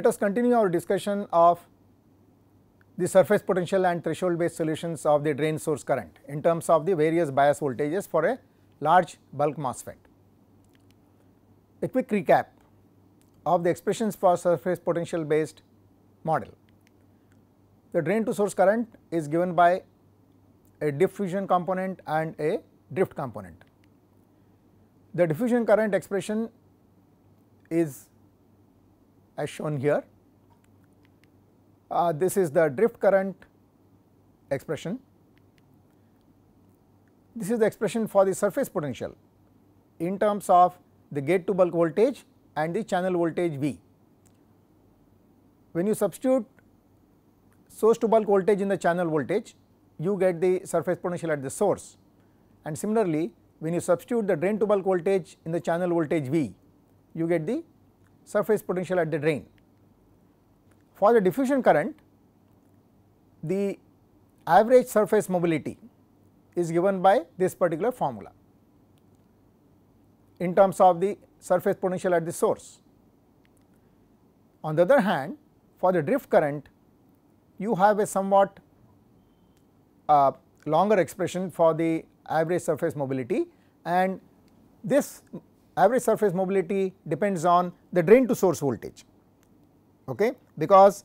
Let us continue our discussion of the surface potential and threshold based solutions of the drain source current in terms of the various bias voltages for a large bulk MOSFET. A quick recap of the expressions for surface potential based model. The drain to source current is given by a diffusion component and a drift component. The diffusion current expression is as shown here. Uh, this is the drift current expression. This is the expression for the surface potential in terms of the gate to bulk voltage and the channel voltage V. When you substitute source to bulk voltage in the channel voltage, you get the surface potential at the source. And similarly, when you substitute the drain to bulk voltage in the channel voltage V, you get the surface potential at the drain. For the diffusion current, the average surface mobility is given by this particular formula in terms of the surface potential at the source. On the other hand, for the drift current, you have a somewhat uh, longer expression for the average surface mobility and this average surface mobility depends on the drain to source voltage okay because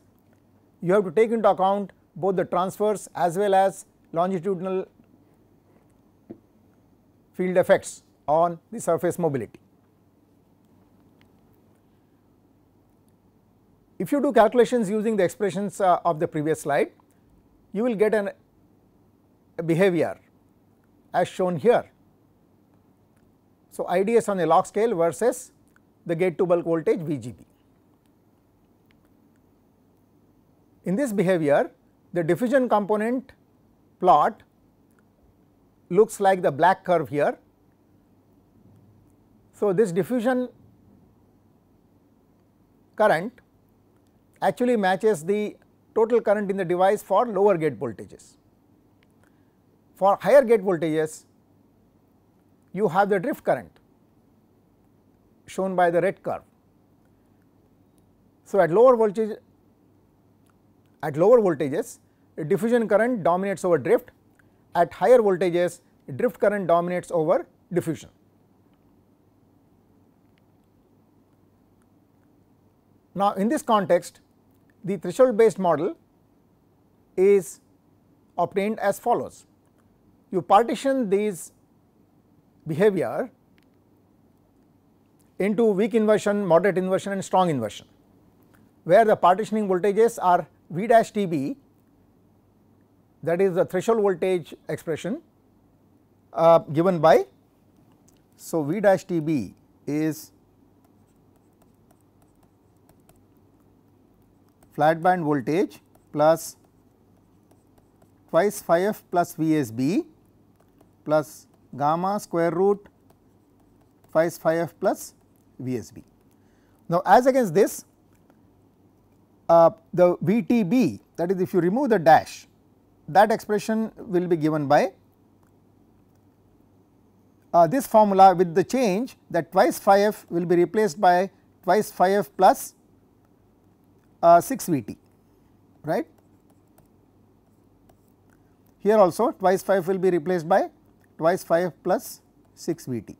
you have to take into account both the transverse as well as longitudinal field effects on the surface mobility. If you do calculations using the expressions uh, of the previous slide, you will get an, a behavior as shown here. So, IDS on a log scale versus the gate to bulk voltage VGB. In this behavior, the diffusion component plot looks like the black curve here. So, this diffusion current actually matches the total current in the device for lower gate voltages. For higher gate voltages, you have the drift current shown by the red curve. So, at lower voltage at lower voltages diffusion current dominates over drift at higher voltages drift current dominates over diffusion. Now, in this context the threshold based model is obtained as follows. You partition these behavior into weak inversion, moderate inversion and strong inversion, where the partitioning voltages are V dash T B that is the threshold voltage expression uh, given by. So, V dash T B is flat band voltage plus twice phi f plus V S B plus gamma square root phi phi f plus VSB. Now as against this uh, the VTB that is if you remove the dash that expression will be given by uh, this formula with the change that twice phi f will be replaced by twice phi f plus, uh, 6 Vt right. Here also twice phi f will be replaced by twice 5 plus 6 Vt.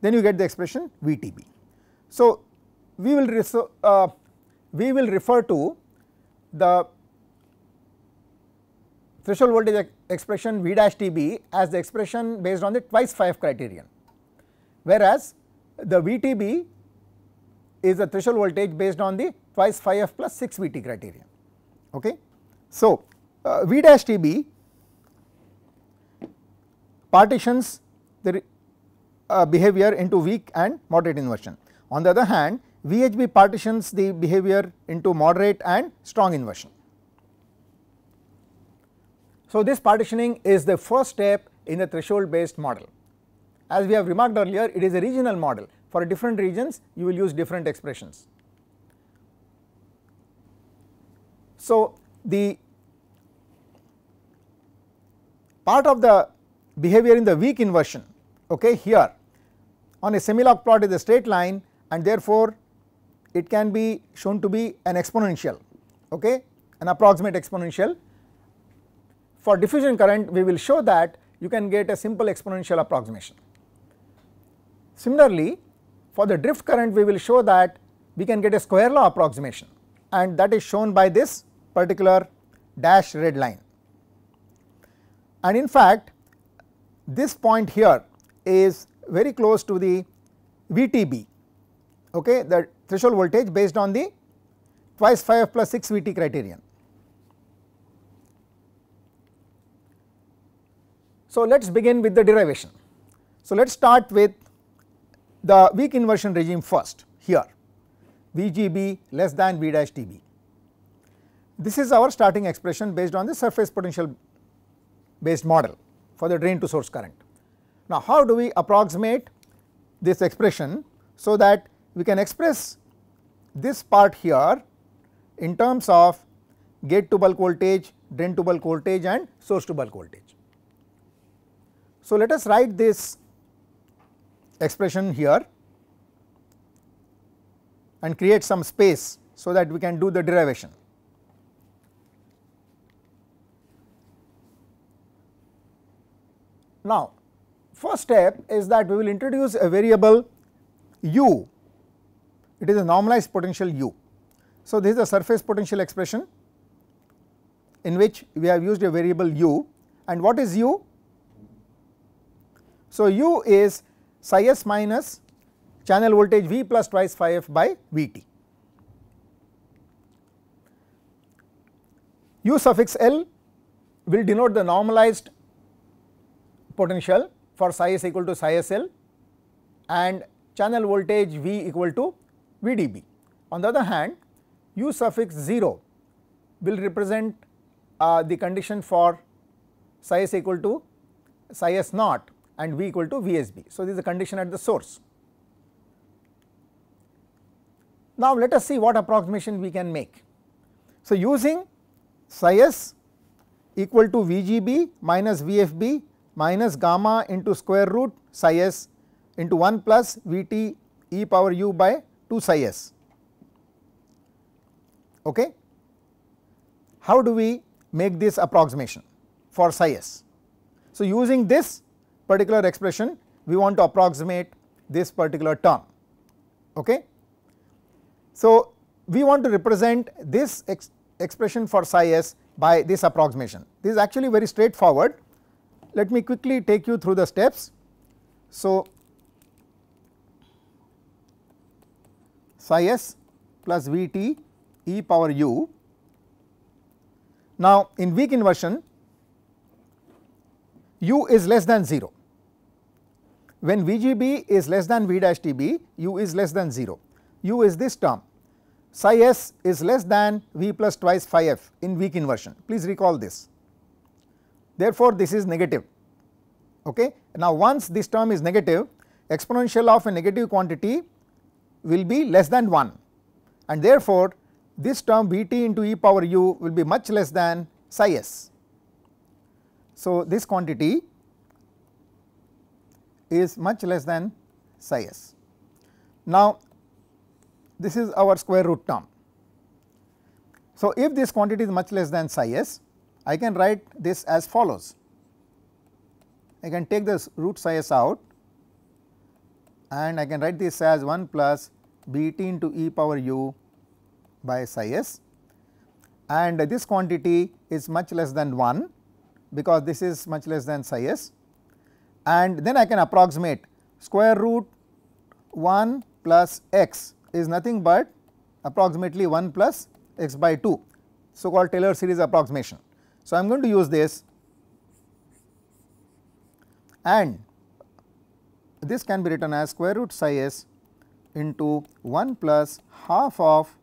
Then you get the expression Vtb. So, we will uh, we will refer to the threshold voltage expression V dash Tb as the expression based on the twice 5 criterion, whereas the Vtb is the threshold voltage based on the twice 5 plus 6 Vt criterion. Okay. So, uh, V dash Tb partitions the uh, behavior into weak and moderate inversion. On the other hand, VHB partitions the behavior into moderate and strong inversion. So, this partitioning is the first step in the threshold based model. As we have remarked earlier, it is a regional model. For different regions, you will use different expressions. So, the part of the behavior in the weak inversion okay here on a semi-log plot is a straight line and therefore it can be shown to be an exponential okay an approximate exponential. For diffusion current we will show that you can get a simple exponential approximation. Similarly for the drift current we will show that we can get a square law approximation and that is shown by this particular dash red line. And in fact this point here is very close to the VTB okay the threshold voltage based on the twice 5 plus 6 VT criterion. So let us begin with the derivation. So let us start with the weak inversion regime first here VGB less than V dash TB. This is our starting expression based on the surface potential based model for the drain to source current. Now how do we approximate this expression so that we can express this part here in terms of gate to bulk voltage, drain to bulk voltage and source to bulk voltage. So let us write this expression here and create some space so that we can do the derivation. Now, first step is that we will introduce a variable u, it is a normalized potential u. So, this is a surface potential expression in which we have used a variable u and what is u? So, u is psi s minus channel voltage V plus twice phi f by V t. U suffix L will denote the normalized potential for psi s equal to psi SL and channel voltage V equal to VDB. On the other hand, U suffix 0 will represent uh, the condition for psi s equal to psi s naught and V equal to VSB. So, this is the condition at the source. Now, let us see what approximation we can make. So, using psi s equal to VGB minus VFB minus gamma into square root psi s into 1 plus Vt e power u by 2 psi s. Okay. How do we make this approximation for psi s? So, using this particular expression we want to approximate this particular term. Okay. So, we want to represent this ex expression for psi s by this approximation. This is actually very straightforward let me quickly take you through the steps. So, psi s plus V t e power u. Now, in weak inversion u is less than 0. When VGB is less than V dash TB, u is less than 0. u is this term psi s is less than V plus twice phi f in weak inversion. Please recall this therefore this is negative okay. Now once this term is negative exponential of a negative quantity will be less than 1 and therefore this term Vt into e power u will be much less than psi s. So this quantity is much less than psi s. Now this is our square root term. So if this quantity is much less than psi s I can write this as follows. I can take this root size out and I can write this as 1 plus bt into e power u by psi s and this quantity is much less than 1 because this is much less than psi s and then I can approximate square root 1 plus x is nothing but approximately 1 plus x by 2 so called Taylor series approximation. So, I am going to use this and this can be written as square root psi s into 1 plus half of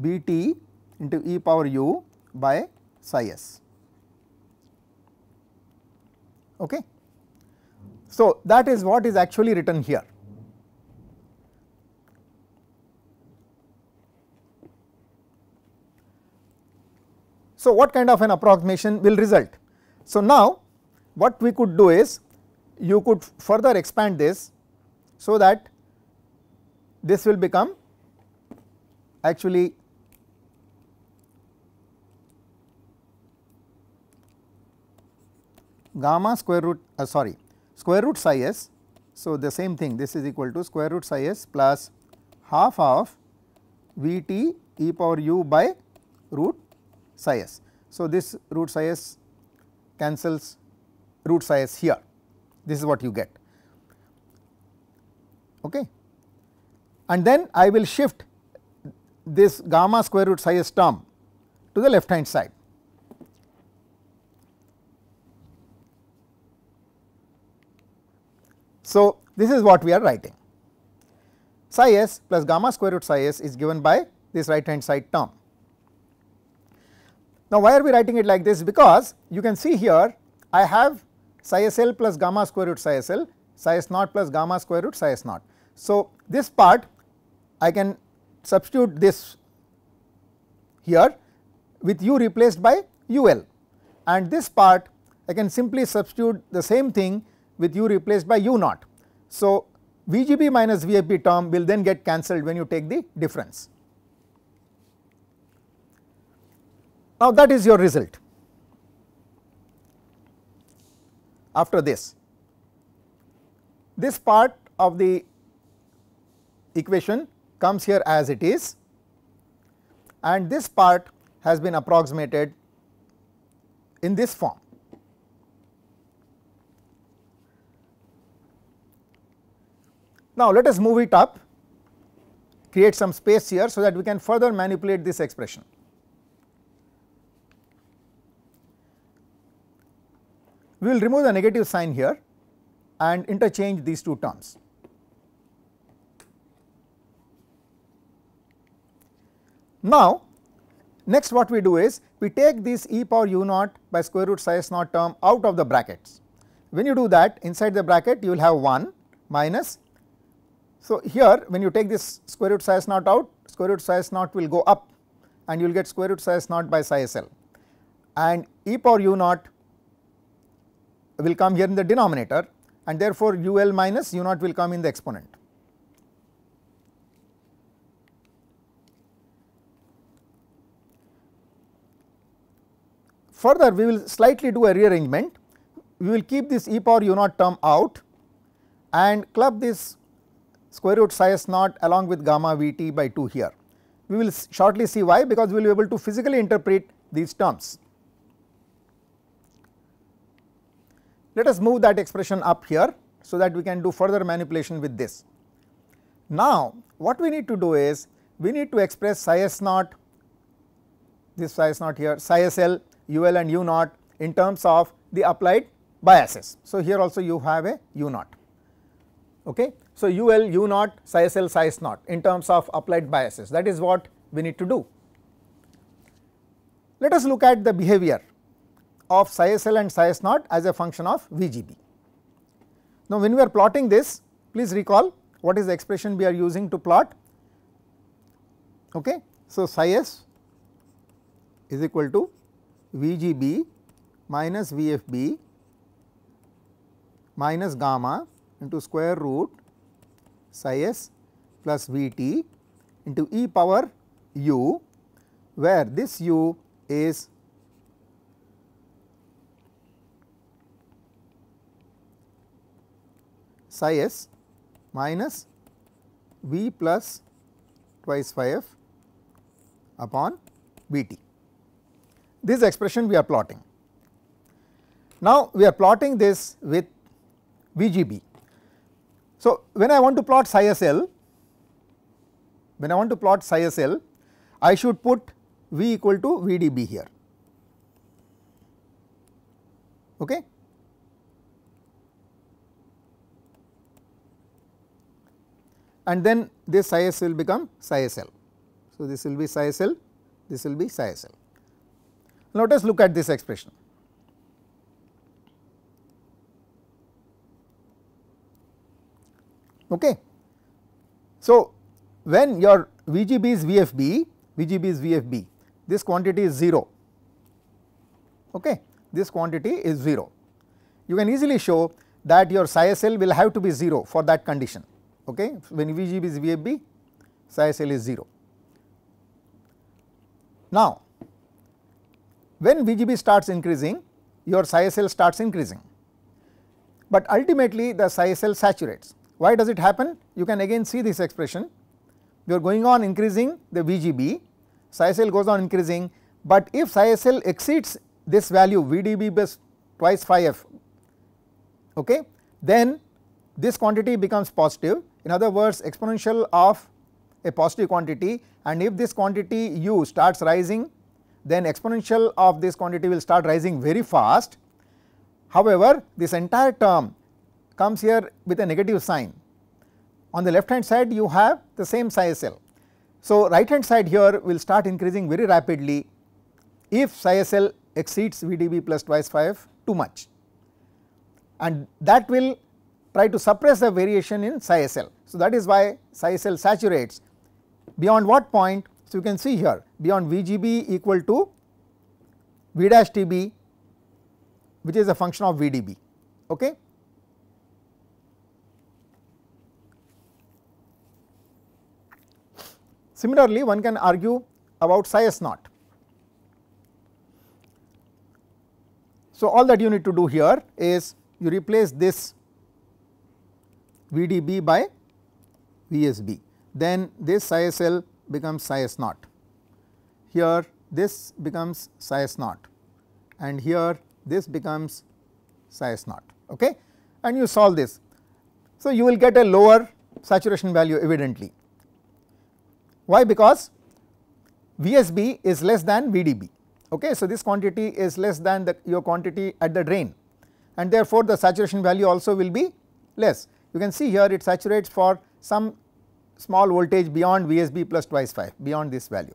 b t into e power u by psi s. Okay. So, that is what is actually written here. So, what kind of an approximation will result? So, now what we could do is you could further expand this so that this will become actually gamma square root uh, sorry square root psi s. So, the same thing this is equal to square root psi s plus half of v t e power u by root psi s. So, this root psi s cancels root psi s here this is what you get okay. And then I will shift this gamma square root psi s term to the left hand side. So, this is what we are writing psi s plus gamma square root psi s is given by this right hand side term. Now why are we writing it like this? Because you can see here I have psi SL plus gamma square root psi SL, psi S naught plus gamma square root psi S naught. So this part I can substitute this here with u replaced by ul and this part I can simply substitute the same thing with u replaced by u naught. So VGB minus VFB term will then get cancelled when you take the difference. Now that is your result after this. This part of the equation comes here as it is and this part has been approximated in this form. Now let us move it up, create some space here so that we can further manipulate this expression. We will remove the negative sign here and interchange these two terms. Now, next what we do is we take this e power u naught by square root psi s naught term out of the brackets. When you do that inside the bracket you will have 1 minus. So, here when you take this square root psi s naught out square root psi s naught will go up and you will get square root psi s naught by psi s l and e power u naught will come here in the denominator and therefore UL minus U naught will come in the exponent. Further we will slightly do a rearrangement, we will keep this e power u naught term out and club this square root psi s naught along with gamma v t by 2 here. We will shortly see why because we will be able to physically interpret these terms. Let us move that expression up here so that we can do further manipulation with this. Now what we need to do is we need to express psi s naught this psi s naught here psi s l u l and u naught in terms of the applied biases. So here also you have a u naught okay. So u l u naught psi s l psi s naught in terms of applied biases that is what we need to do. Let us look at the behavior of psi SL and psi S naught as a function of VGB. Now when we are plotting this please recall what is the expression we are using to plot okay. So psi S is equal to VGB minus VFB minus gamma into square root psi S plus Vt into e power u where this u is psi s minus v plus twice phi f upon v t. This expression we are plotting. Now we are plotting this with VGB. So when I want to plot psi SL, when I want to plot psi SL, should put V equal to VDB here. Okay. and then this psi s will become psi s l. So, this will be psi s l, this will be psi s l. Now, let us look at this expression. Okay. So, when your VGB is VFB, VGB is VFB, this quantity is 0, okay. this quantity is 0. You can easily show that your psi SL will have to be 0 for that condition okay. When VGB is VFB, psi SL is 0. Now, when VGB starts increasing, your psi SL starts increasing, but ultimately the psi SL saturates. Why does it happen? You can again see this expression. You are going on increasing the VGB, psi SL goes on increasing, but if psi SL exceeds this value VDB plus twice phi f, okay, then this quantity becomes positive in other words exponential of a positive quantity and if this quantity u starts rising then exponential of this quantity will start rising very fast. However, this entire term comes here with a negative sign. On the left hand side you have the same psi SL. So, right hand side here will start increasing very rapidly if psi SL exceeds VDB plus twice 5 too much and that will try to suppress the variation in psi SL. So that is why psi SL saturates beyond what point so you can see here beyond VGB equal to V dash TB which is a function of VDB okay. Similarly one can argue about psi S naught. So all that you need to do here is you replace this VDB by VSB then this psi SL becomes psi S naught. Here this becomes psi S naught and here this becomes psi S naught okay and you solve this. So you will get a lower saturation value evidently. Why because VSB is less than VDB okay so this quantity is less than the, your quantity at the drain and therefore the saturation value also will be less you can see here it saturates for some small voltage beyond VSB plus twice 5 beyond this value.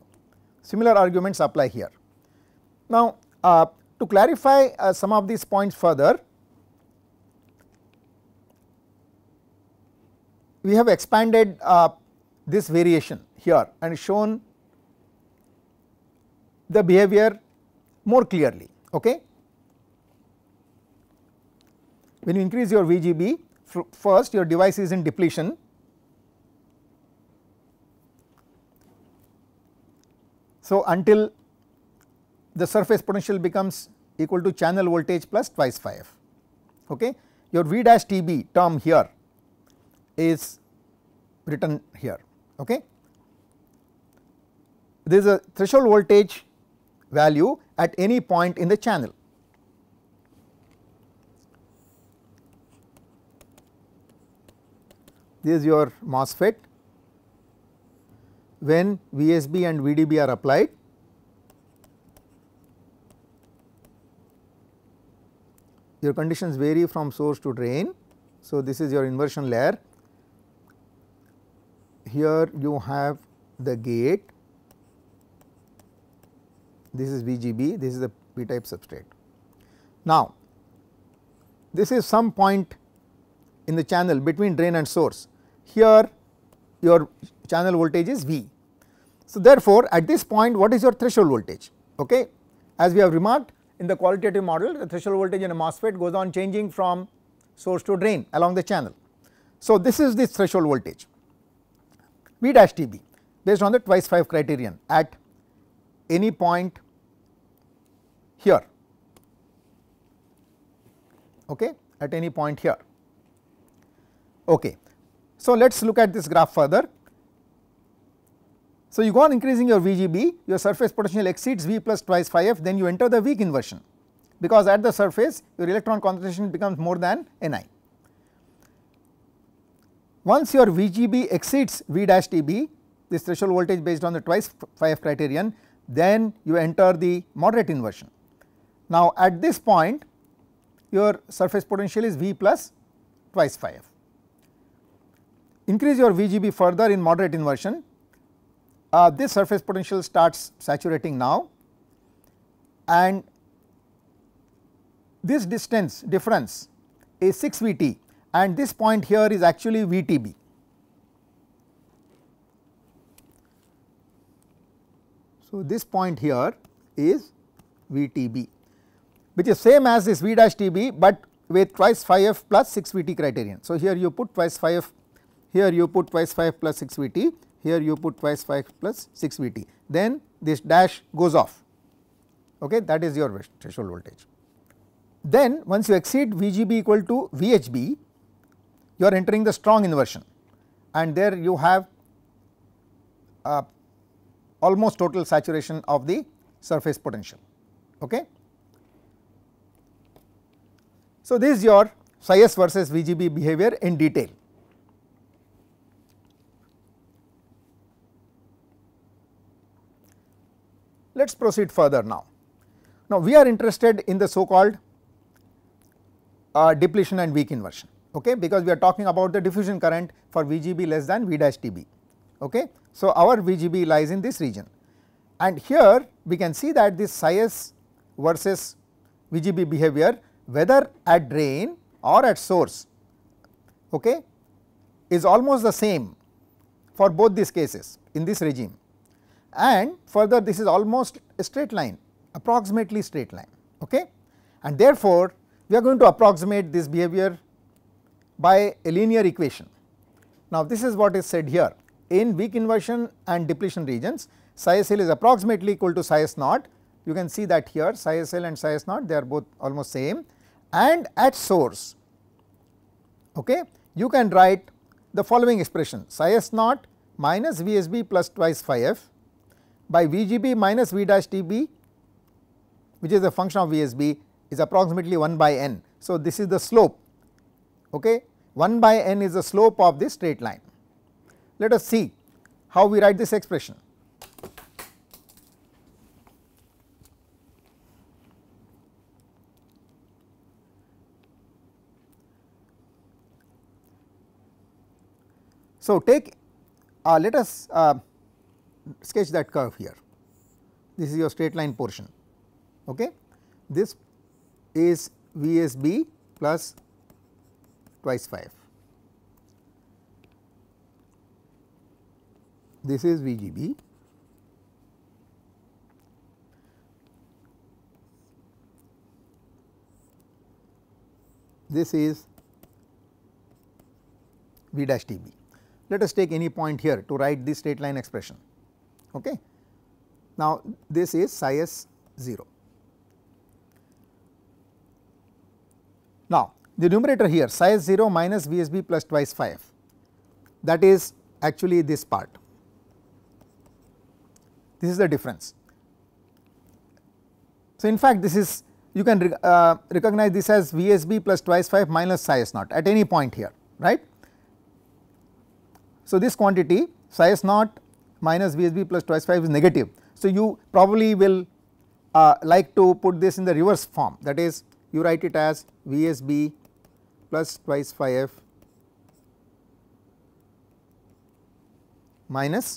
Similar arguments apply here. Now uh, to clarify uh, some of these points further, we have expanded uh, this variation here and shown the behavior more clearly okay. When you increase your VGB first your device is in depletion. So, until the surface potential becomes equal to channel voltage plus twice 5 okay. Your V dash TB term here is written here okay. There is a threshold voltage value at any point in the channel this is your MOSFET when VSB and VDB are applied. Your conditions vary from source to drain. So, this is your inversion layer. Here you have the gate, this is VGB, this is the p type substrate. Now, this is some point in the channel between drain and source here your channel voltage is V. So therefore at this point what is your threshold voltage okay as we have remarked in the qualitative model the threshold voltage in a MOSFET goes on changing from source to drain along the channel. So this is the threshold voltage V dash TB based on the twice 5 criterion at any point here okay at any point here okay so, let us look at this graph further. So, you go on increasing your VGB, your surface potential exceeds V plus twice phi f, then you enter the weak inversion because at the surface your electron concentration becomes more than Ni. Once your VGB exceeds V dash TB, this threshold voltage based on the twice phi f criterion, then you enter the moderate inversion. Now, at this point your surface potential is V plus twice phi f increase your VGB further in moderate inversion, uh, this surface potential starts saturating now and this distance difference is 6 Vt and this point here is actually Vtb. So, this point here is Vtb which is same as this V dash Tb but with twice phi f plus 6 Vt criterion. So, here you put twice phi f here you put twice 5 plus 6 Vt, here you put twice 5 plus 6 Vt, then this dash goes off, okay, that is your threshold voltage. Then once you exceed VGB equal to VHB, you are entering the strong inversion and there you have uh, almost total saturation of the surface potential, okay. So this is your psi s versus VGB behavior in detail. Let us proceed further now. Now, we are interested in the so called uh, depletion and weak inversion okay because we are talking about the diffusion current for VGB less than V dash TB okay. So, our VGB lies in this region and here we can see that this psi s versus VGB behavior whether at drain or at source okay is almost the same for both these cases in this regime and further this is almost a straight line approximately straight line okay and therefore we are going to approximate this behavior by a linear equation. Now this is what is said here in weak inversion and depletion regions psi SL is approximately equal to psi S naught you can see that here psi SL and psi S naught they are both almost same and at source okay you can write the following expression psi S naught minus VSB plus twice phi F by VGB minus V dash TB which is a function of VSB is approximately 1 by n. So, this is the slope okay 1 by n is the slope of this straight line. Let us see how we write this expression. So, take uh, let us uh, sketch that curve here. This is your straight line portion. Okay. This is VSB plus twice 5. This is VGB. This is V dash TB. Let us take any point here to write this straight line expression. Okay. Now, this is psi s 0. Now, the numerator here psi s 0 minus VSB plus twice 5 that is actually this part. This is the difference. So, in fact, this is you can uh, recognize this as VSB plus twice 5 minus psi s naught at any point here right. So, this quantity psi s naught minus VSB plus twice 5 is negative. So you probably will uh, like to put this in the reverse form that is you write it as VSB plus twice phi f minus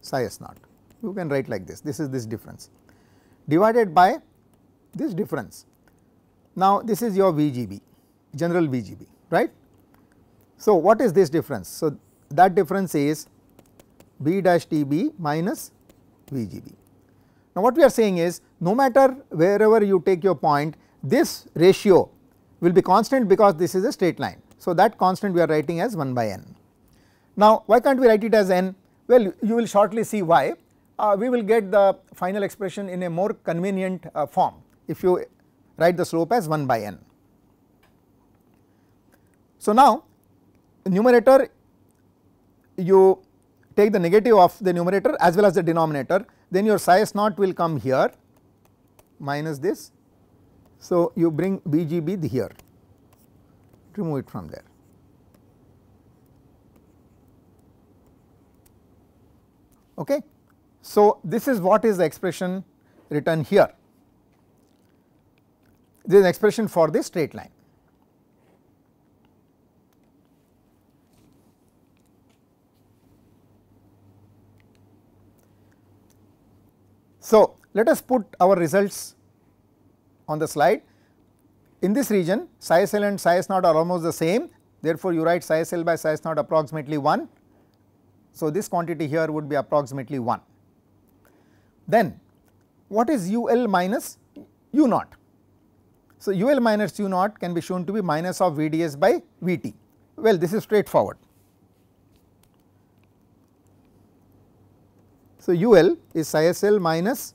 psi s naught you can write like this this is this difference divided by this difference. Now this is your VGB general VGB right. So what is this difference? So that difference is B dash TB minus VGB. Now what we are saying is no matter wherever you take your point this ratio will be constant because this is a straight line. So that constant we are writing as 1 by n. Now why can't we write it as n? Well you will shortly see why. Uh, we will get the final expression in a more convenient uh, form if you write the slope as 1 by n. So now numerator you take the negative of the numerator as well as the denominator then your psi s naught will come here minus this. So, you bring BGB here remove it from there. Okay. So, this is what is the expression written here this is an expression for the straight line. So, let us put our results on the slide. In this region psi cell and psi s naught are almost the same therefore, you write psi cell by psi s naught approximately 1. So, this quantity here would be approximately 1. Then what is UL minus U naught? So, UL minus U naught can be shown to be minus of VDS by VT. Well, this is straightforward. So, UL is psi SL minus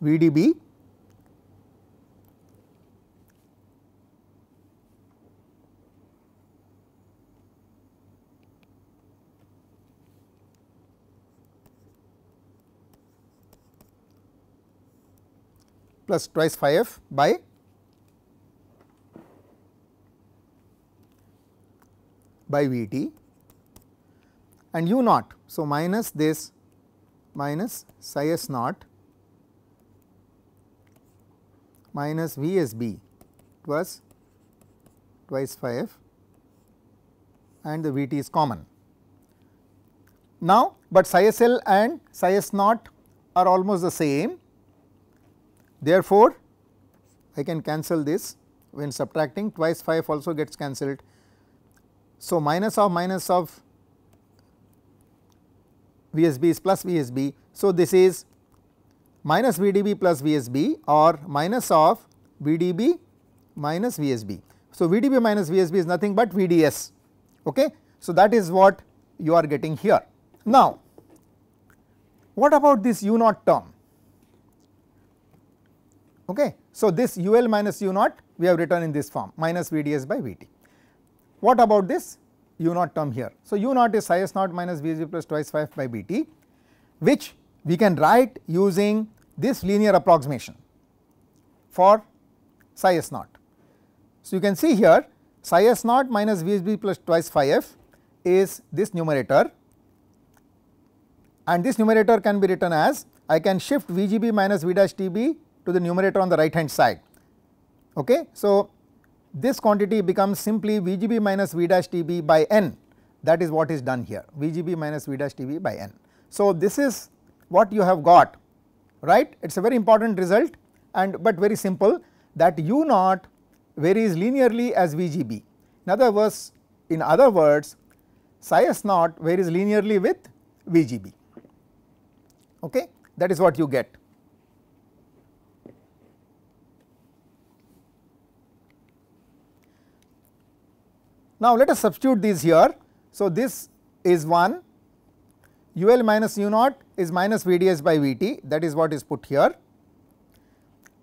VDB plus twice phi f by by V t and u naught. So, minus this minus psi s naught minus V s b was twice phi f and the V t is common. Now, but psi s l and psi s naught are almost the same. Therefore, I can cancel this when subtracting twice 5 also gets cancelled. So, minus of minus of VSB is plus VSB. So, this is minus VDB plus VSB or minus of VDB minus VSB. So, VDB minus VSB is nothing but VDS. Okay? So, that is what you are getting here. Now, what about this u naught term? Okay. So, this u l minus u naught we have written in this form minus V d s by V t. What about this u naught term here. So, u naught is psi s naught minus vg plus twice 5 by bt which we can write using this linear approximation for psi s naught. So, you can see here psi s naught minus vgb plus twice phi f is this numerator and this numerator can be written as I can shift vgb minus v dash tb to the numerator on the right hand side. Okay. So, this quantity becomes simply Vgb minus V dash Tb by n that is what is done here Vgb minus V dash Tb by n. So, this is what you have got right it is a very important result and but very simple that u naught varies linearly as Vgb in other words in other words psi s naught varies linearly with Vgb okay that is what you get. Now let us substitute these here. So this is 1 UL minus u naught is minus VDS by VT that is what is put here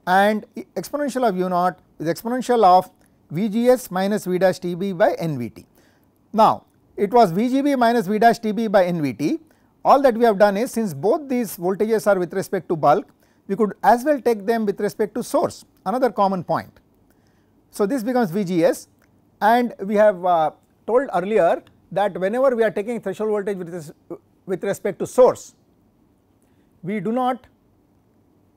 and exponential of u naught is exponential of VGS minus V dash TB by NVT. Now it was VGB minus V dash TB by NVT all that we have done is since both these voltages are with respect to bulk we could as well take them with respect to source another common point. So this becomes VGS and we have uh, told earlier that whenever we are taking threshold voltage with, with respect to source, we do not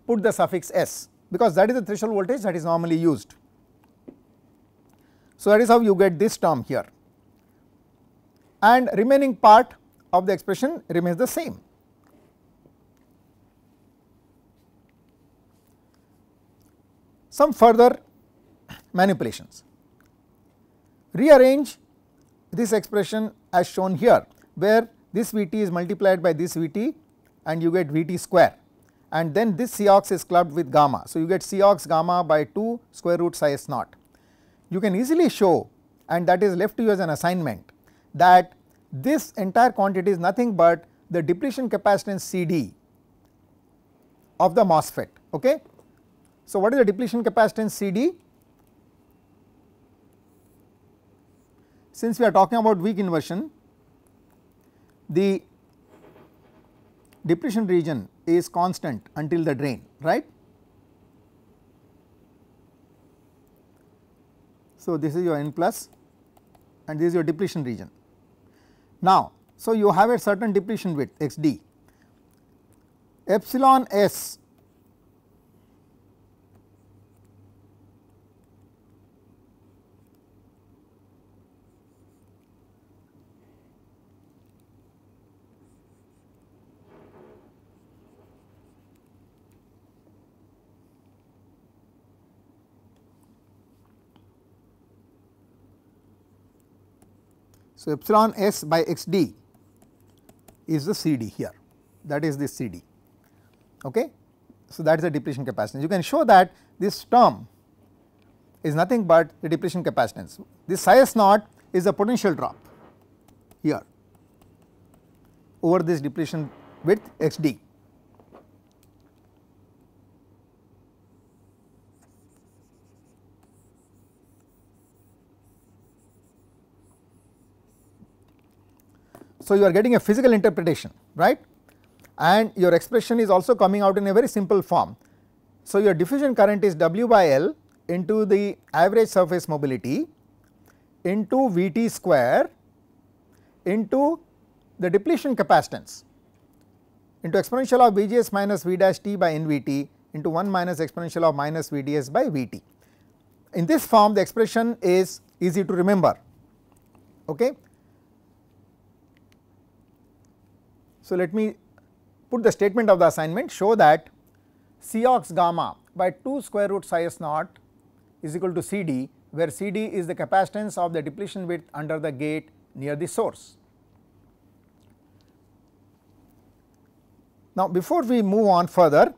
put the suffix s because that is the threshold voltage that is normally used. So, that is how you get this term here and remaining part of the expression remains the same. Some further manipulations rearrange this expression as shown here where this Vt is multiplied by this Vt and you get Vt square and then this Cox is clubbed with gamma. So, you get Cox gamma by 2 square root psi s naught. You can easily show and that is left to you as an assignment that this entire quantity is nothing but the depletion capacitance CD of the MOSFET. Okay? So, what is the depletion capacitance CD? since we are talking about weak inversion the depletion region is constant until the drain right. So, this is your n plus and this is your depletion region. Now, so you have a certain depletion width x d epsilon s So, epsilon s by x d is the C d here that is this C d. Okay. So, that is the depletion capacitance. You can show that this term is nothing but the depletion capacitance. This psi s naught is the potential drop here over this depletion with x d So, you are getting a physical interpretation right and your expression is also coming out in a very simple form. So, your diffusion current is W by L into the average surface mobility into Vt square into the depletion capacitance into exponential of Vgs minus V dash t by Nvt into 1 minus exponential of minus Vds by Vt. In this form the expression is easy to remember okay So, let me put the statement of the assignment show that C ox gamma by 2 square root psi s naught is equal to CD where CD is the capacitance of the depletion width under the gate near the source. Now, before we move on further,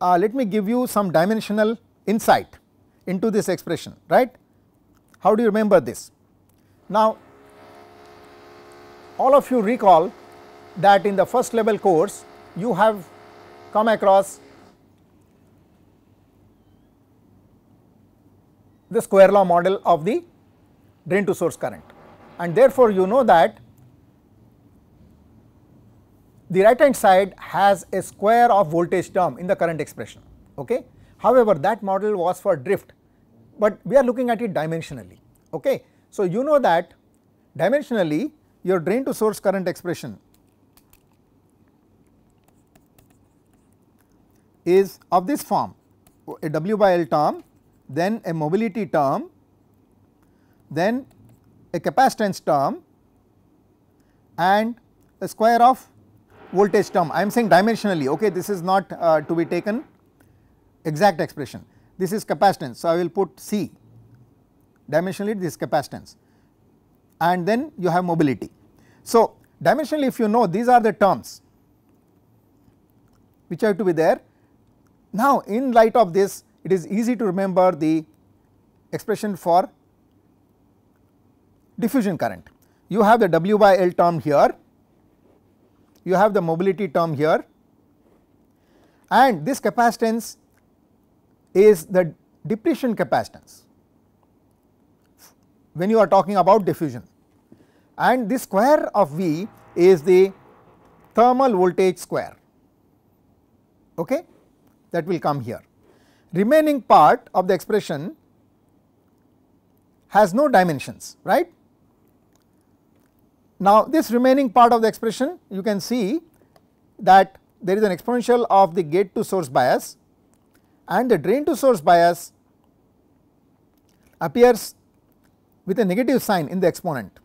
uh, let me give you some dimensional insight into this expression, right. How do you remember this? Now, all of you recall that in the first level course you have come across the square law model of the drain to source current and therefore you know that the right hand side has a square of voltage term in the current expression okay however that model was for drift but we are looking at it dimensionally okay so you know that dimensionally your drain to source current expression is of this form a W by L term, then a mobility term, then a capacitance term and a square of voltage term. I am saying dimensionally, okay, this is not uh, to be taken exact expression. This is capacitance, so I will put C dimensionally this capacitance and then you have mobility. So, dimensionally if you know these are the terms which have to be there now in light of this it is easy to remember the expression for diffusion current. You have the W by L term here, you have the mobility term here and this capacitance is the depletion capacitance when you are talking about diffusion and this square of V is the thermal voltage square okay that will come here. Remaining part of the expression has no dimensions right. Now, this remaining part of the expression you can see that there is an exponential of the gate to source bias and the drain to source bias appears with a negative sign in the exponent.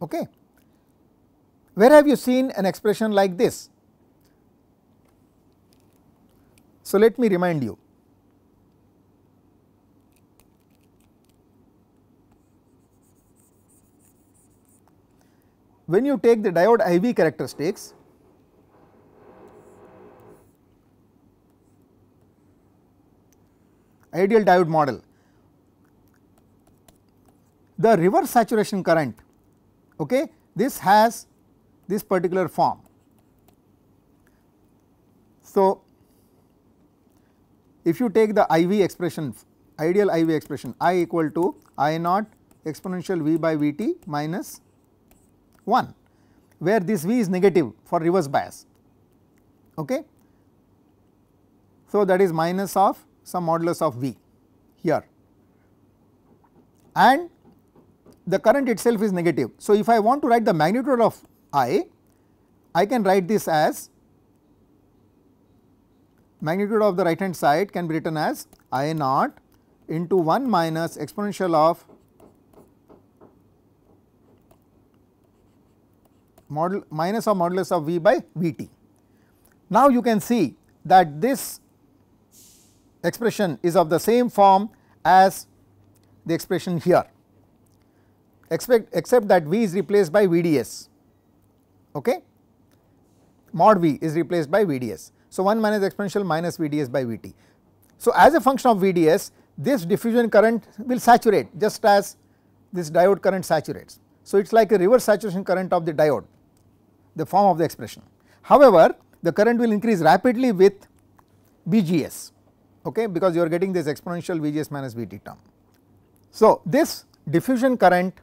Okay. Where have you seen an expression like this? So, let me remind you when you take the diode I V characteristics ideal diode model the reverse saturation current okay this has this particular form so if you take the IV expression ideal IV expression I equal to I naught exponential V by Vt minus 1 where this V is negative for reverse bias okay. So that is minus of some modulus of V here and the current itself is negative. So if I want to write the magnitude of I, I can write this as magnitude of the right hand side can be written as I naught into 1 minus exponential of model minus or modulus of V by V t. Now you can see that this expression is of the same form as the expression here expect except that V is replaced by VDS okay mod V is replaced by VDS. So 1 minus exponential minus VDS by VT. So as a function of VDS this diffusion current will saturate just as this diode current saturates. So it is like a reverse saturation current of the diode the form of the expression. However the current will increase rapidly with VGS okay because you are getting this exponential VGS minus VT term. So this diffusion current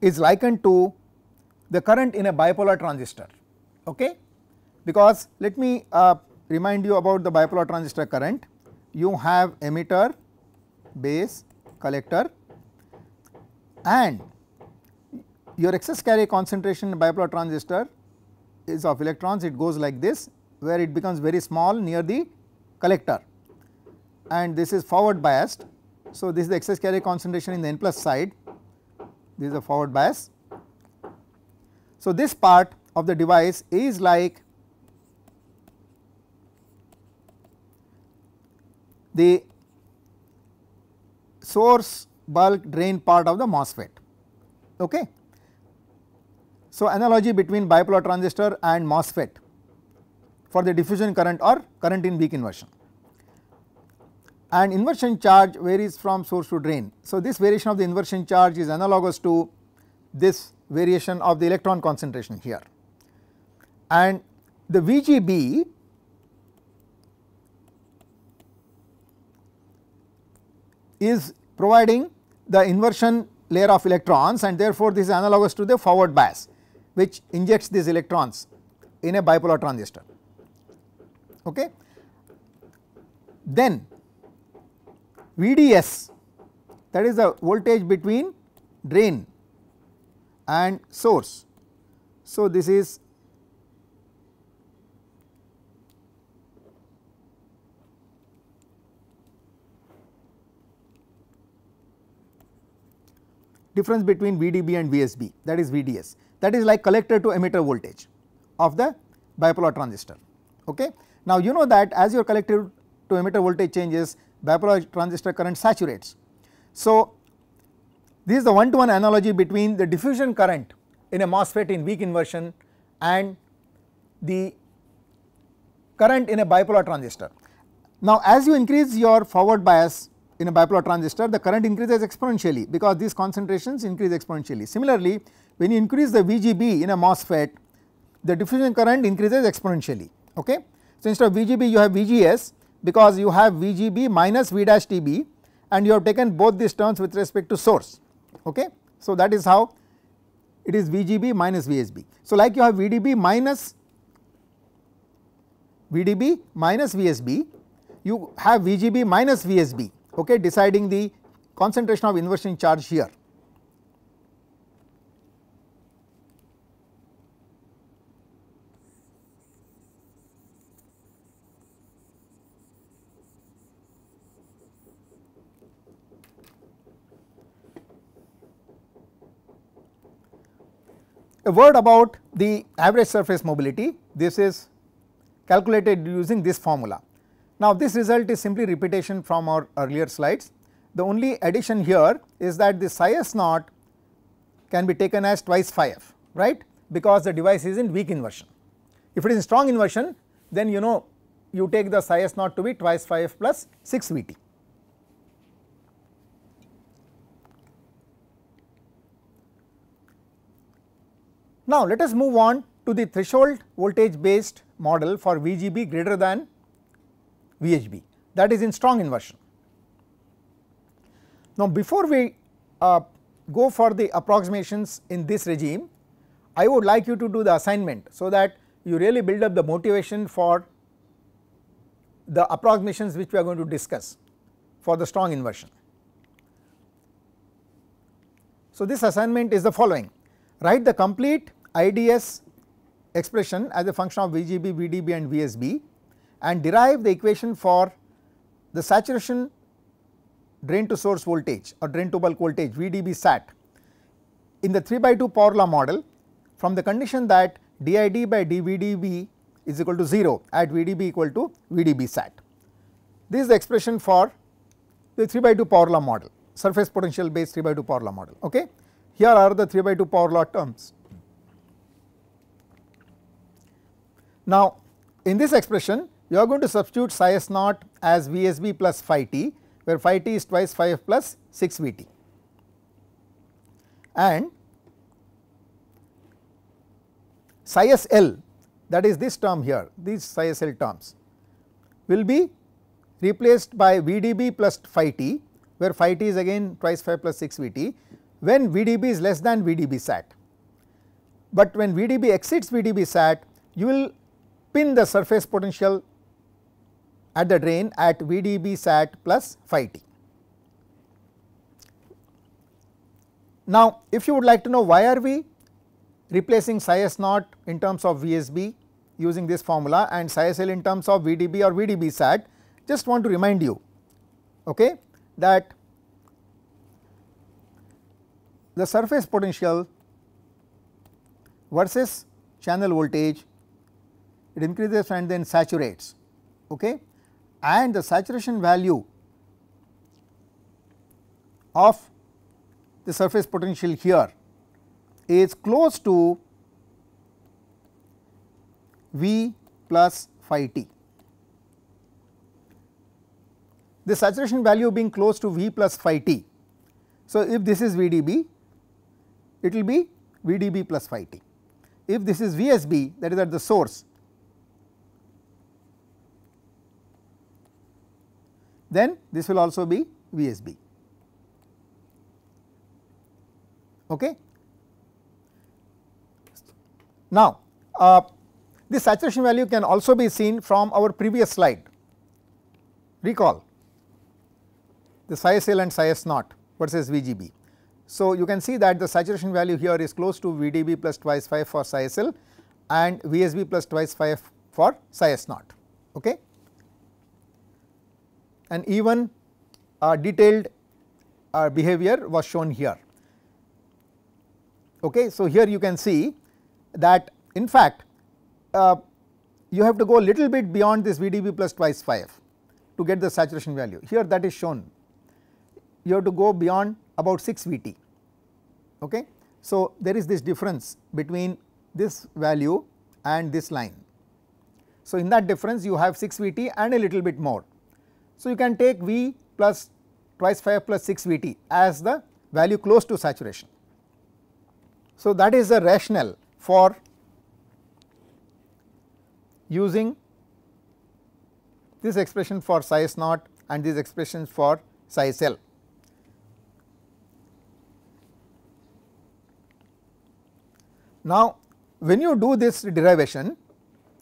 is likened to the current in a bipolar transistor okay because let me uh, remind you about the bipolar transistor current. You have emitter, base, collector and your excess carrier concentration bipolar transistor is of electrons it goes like this where it becomes very small near the collector and this is forward biased. So, this is the excess carrier concentration in the n plus side this is a forward bias. So, this part of the device is like the source bulk drain part of the MOSFET. Okay. So, analogy between bipolar transistor and MOSFET for the diffusion current or current in weak inversion and inversion charge varies from source to drain. So, this variation of the inversion charge is analogous to this variation of the electron concentration here and the VGB is providing the inversion layer of electrons and therefore this is analogous to the forward bias which injects these electrons in a bipolar transistor okay then vds that is the voltage between drain and source so this is difference between VDB and VSB that is VDS that is like collector to emitter voltage of the bipolar transistor okay. Now you know that as your collector to emitter voltage changes bipolar transistor current saturates. So this is the one to one analogy between the diffusion current in a MOSFET in weak inversion and the current in a bipolar transistor. Now as you increase your forward bias in a bipolar transistor the current increases exponentially because these concentrations increase exponentially. Similarly, when you increase the VGB in a MOSFET the diffusion current increases exponentially ok. So, instead of VGB you have VGS because you have VGB minus V dash TB and you have taken both these terms with respect to source ok. So, that is how it is VGB minus VSB. So, like you have VDB minus VDB minus VSB you have VGB minus VSB okay, deciding the concentration of inversion charge here. A word about the average surface mobility, this is calculated using this formula. Now this result is simply repetition from our earlier slides. The only addition here is that the psi s naught can be taken as twice phi f right because the device is in weak inversion. If it is in strong inversion then you know you take the psi s naught to be twice phi f plus 6 V t. Now let us move on to the threshold voltage based model for VGB greater than VHB that is in strong inversion. Now before we uh, go for the approximations in this regime, I would like you to do the assignment so that you really build up the motivation for the approximations which we are going to discuss for the strong inversion. So this assignment is the following, write the complete IDS expression as a function of VGB, VDB and VSB and derive the equation for the saturation drain to source voltage or drain to bulk voltage VDB sat in the 3 by 2 power law model from the condition that dID by dVdB is equal to 0 at VDB equal to VDB sat. This is the expression for the 3 by 2 power law model surface potential based 3 by 2 power law model. Okay. Here are the 3 by 2 power law terms. Now in this expression you are going to substitute psi s naught as Vsb plus phi t where phi t is twice phi f plus 6 Vt and psi s l that is this term here these psi s l terms will be replaced by Vdb plus phi t where phi t is again twice phi plus 6 Vt when Vdb is less than Vdb sat. But when Vdb exceeds Vdb sat you will pin the surface potential at the drain at VDB sat plus phi t. Now, if you would like to know why are we replacing psi s naught in terms of VSB using this formula and psi SL in terms of VDB or VDB sat, just want to remind you okay, that the surface potential versus channel voltage it increases and then saturates okay and the saturation value of the surface potential here is close to V plus phi t. The saturation value being close to V plus phi t. So, if this is VDB, it will be VDB plus phi t. If this is VSB that is at the source, then this will also be VSB. Okay. Now, uh, this saturation value can also be seen from our previous slide. Recall the psi SL and psi S naught versus VGB. So, you can see that the saturation value here is close to VDB plus twice 5 for psi SL and VSB plus twice 5 for psi S naught. Okay and even uh, detailed uh, behavior was shown here. Okay. So, here you can see that in fact uh, you have to go a little bit beyond this VDB plus twice 5 to get the saturation value here that is shown you have to go beyond about 6 VT. Okay. So, there is this difference between this value and this line. So, in that difference you have 6 VT and a little bit more so, you can take V plus twice 5 plus 6 Vt as the value close to saturation. So, that is the rationale for using this expression for psi naught and these expressions for psi L. Now, when you do this derivation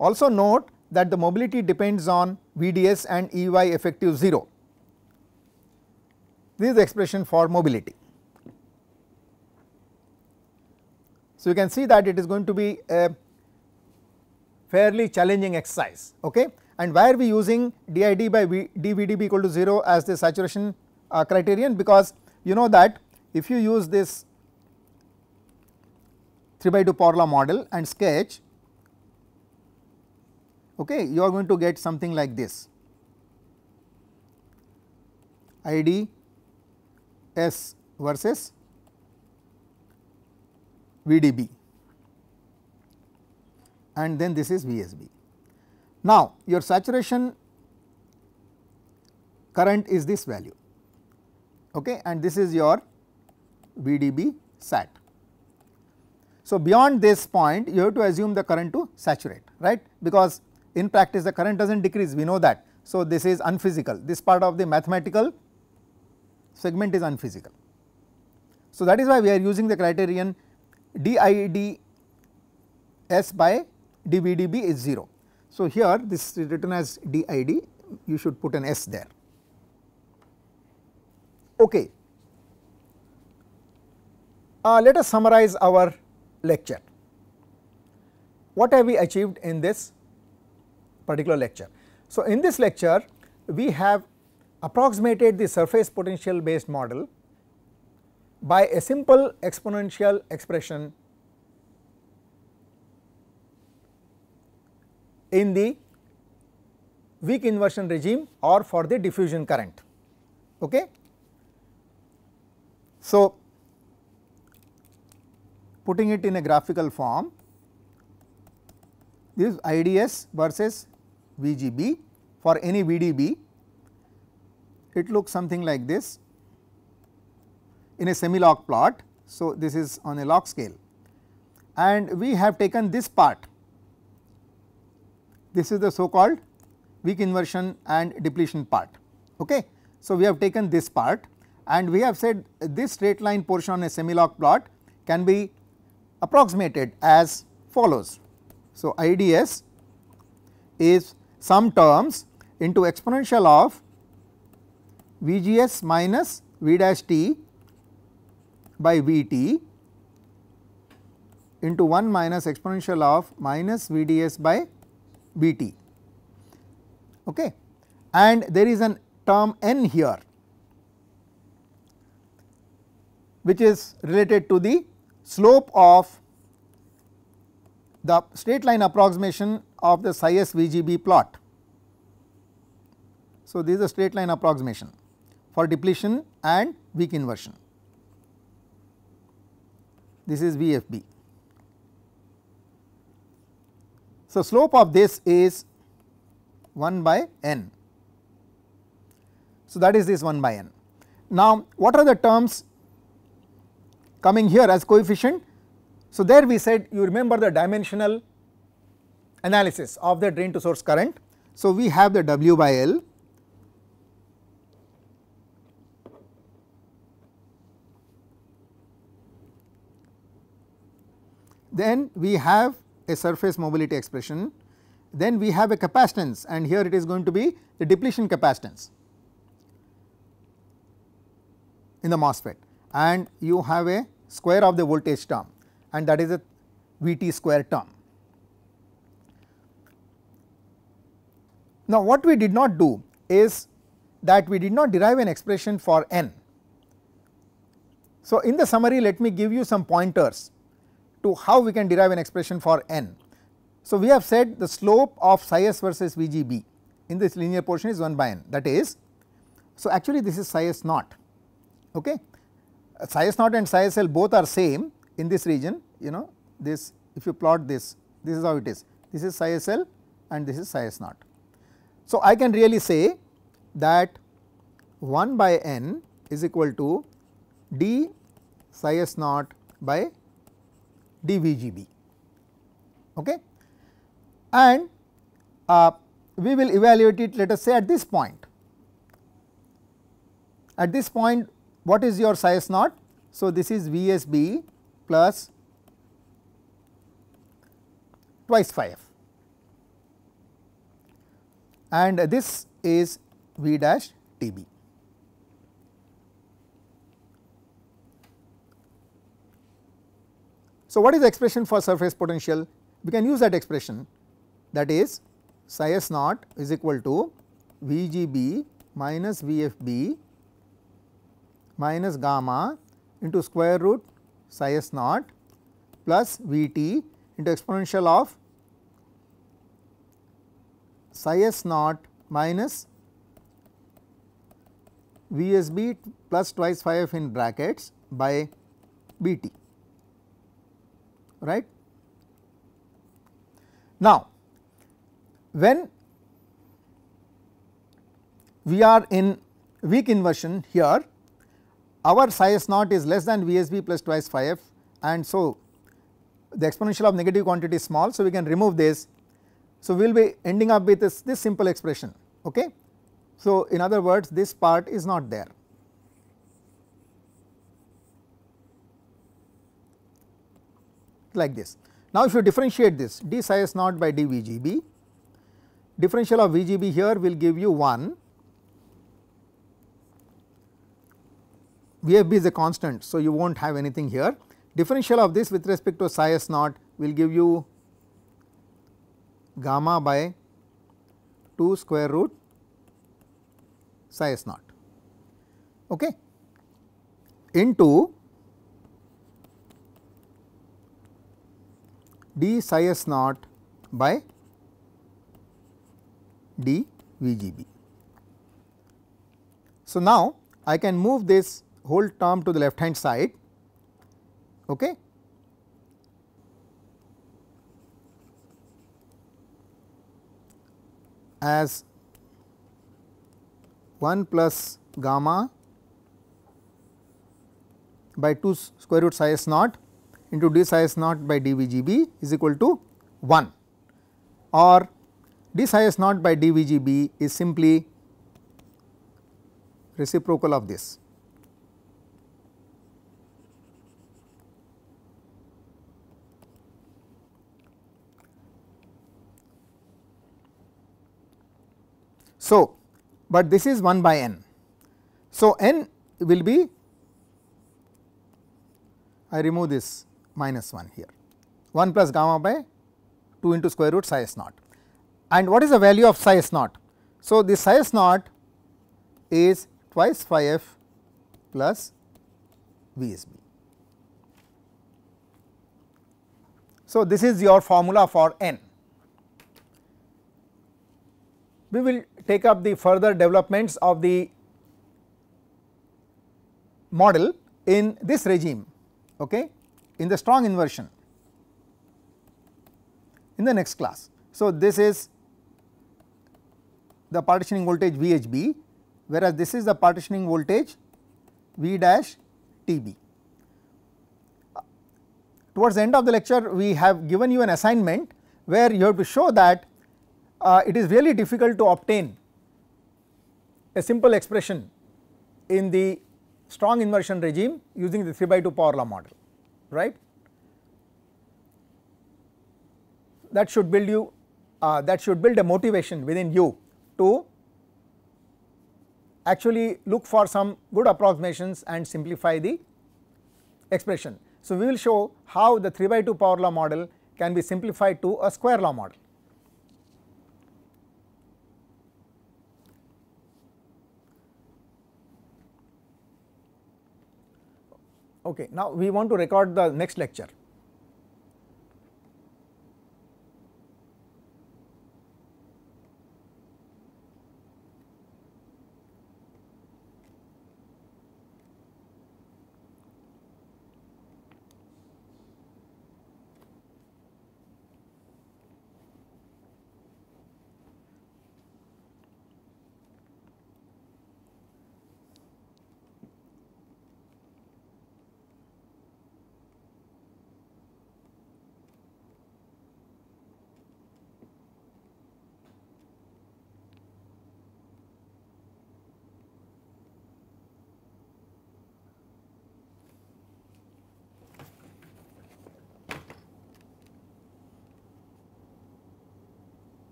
also note that the mobility depends on VDS and EY effective 0. This is the expression for mobility. So, you can see that it is going to be a fairly challenging exercise okay and why are we using did by v, dvdb equal to 0 as the saturation uh, criterion because you know that if you use this 3 by 2 law model and sketch okay, you are going to get something like this ID S versus VDB and then this is VSB. Now, your saturation current is this value okay, and this is your VDB sat. So, beyond this point you have to assume the current to saturate right because in practice the current does not decrease we know that. So, this is unphysical this part of the mathematical segment is unphysical. So, that is why we are using the criterion did s by dBdB is 0. So, here this is written as DID you should put an S there. Okay. Uh, let us summarize our lecture. What have we achieved in this particular lecture. So, in this lecture we have approximated the surface potential based model by a simple exponential expression in the weak inversion regime or for the diffusion current. Okay. So, putting it in a graphical form this IDS versus VGB for any VDB it looks something like this in a semi log plot. So, this is on a log scale and we have taken this part this is the so called weak inversion and depletion part. Okay. So, we have taken this part and we have said this straight line portion on a semi log plot can be approximated as follows. So, IDS is some terms into exponential of VGS minus V dash t by Vt into 1 minus exponential of minus Vds by Vt. Okay. And there is an term n here which is related to the slope of the straight line approximation of the psi s VGB plot. So, this is a straight line approximation for depletion and weak inversion. This is VFB. So, slope of this is 1 by n. So, that is this 1 by n. Now, what are the terms coming here as coefficient? So, there we said you remember the dimensional analysis of the drain to source current. So, we have the W by L then we have a surface mobility expression, then we have a capacitance and here it is going to be the depletion capacitance in the MOSFET and you have a square of the voltage term and that is a Vt square term. Now what we did not do is that we did not derive an expression for n. So in the summary let me give you some pointers to how we can derive an expression for n. So we have said the slope of psi s versus VGB in this linear portion is 1 by n that is so actually this is psi s naught okay psi s naught and psi s l both are same in this region you know this if you plot this this is how it is this is psi SL and this is psi S naught. So, I can really say that 1 by n is equal to d psi S naught by dVGB okay and uh, we will evaluate it let us say at this point. At this point what is your psi S naught? So, this is VSB plus twice phi f and this is V dash T b. So, what is the expression for surface potential? We can use that expression that is psi s naught is equal to V g b minus V f b minus gamma into square root psi s naught plus V t into exponential of psi s naught minus V s b plus twice phi f in brackets by B t right. Now, when we are in weak inversion here our psi s naught is less than Vsb plus twice phi f and so the exponential of negative quantity is small. So, we can remove this. So, we will be ending up with this, this simple expression ok. So, in other words this part is not there. like this. Now, if you differentiate this d psi s naught by dVgb differential of Vgb here will give you 1 VFB is a constant. So, you will not have anything here differential of this with respect to psi s naught will give you gamma by 2 square root psi s naught okay, into d psi s naught by d VGB. So, now I can move this whole term to the left hand side okay as 1 plus gamma by 2 square root psi s naught into d psi s naught by dvgb is equal to 1 or d psi s naught by dvgb is simply reciprocal of this. So, but this is 1 by n. So, n will be I remove this minus 1 here 1 plus gamma by 2 into square root psi s naught. And what is the value of psi s naught? So, this psi s naught is twice phi f plus VSB. So, this is your formula for n. We will take up the further developments of the model in this regime okay in the strong inversion in the next class. So, this is the partitioning voltage VHB whereas this is the partitioning voltage V dash TB. Towards the end of the lecture we have given you an assignment where you have to show that uh, it is really difficult to obtain a simple expression in the strong inversion regime using the 3 by 2 power law model, right. That should build you, uh, that should build a motivation within you to actually look for some good approximations and simplify the expression. So, we will show how the 3 by 2 power law model can be simplified to a square law model. Okay, now we want to record the next lecture.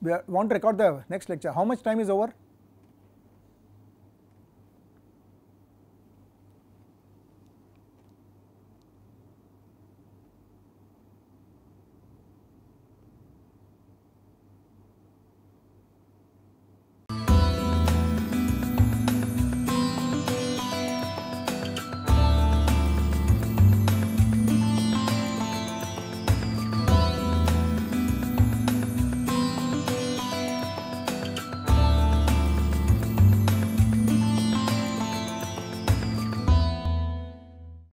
we want to record the next lecture. How much time is over?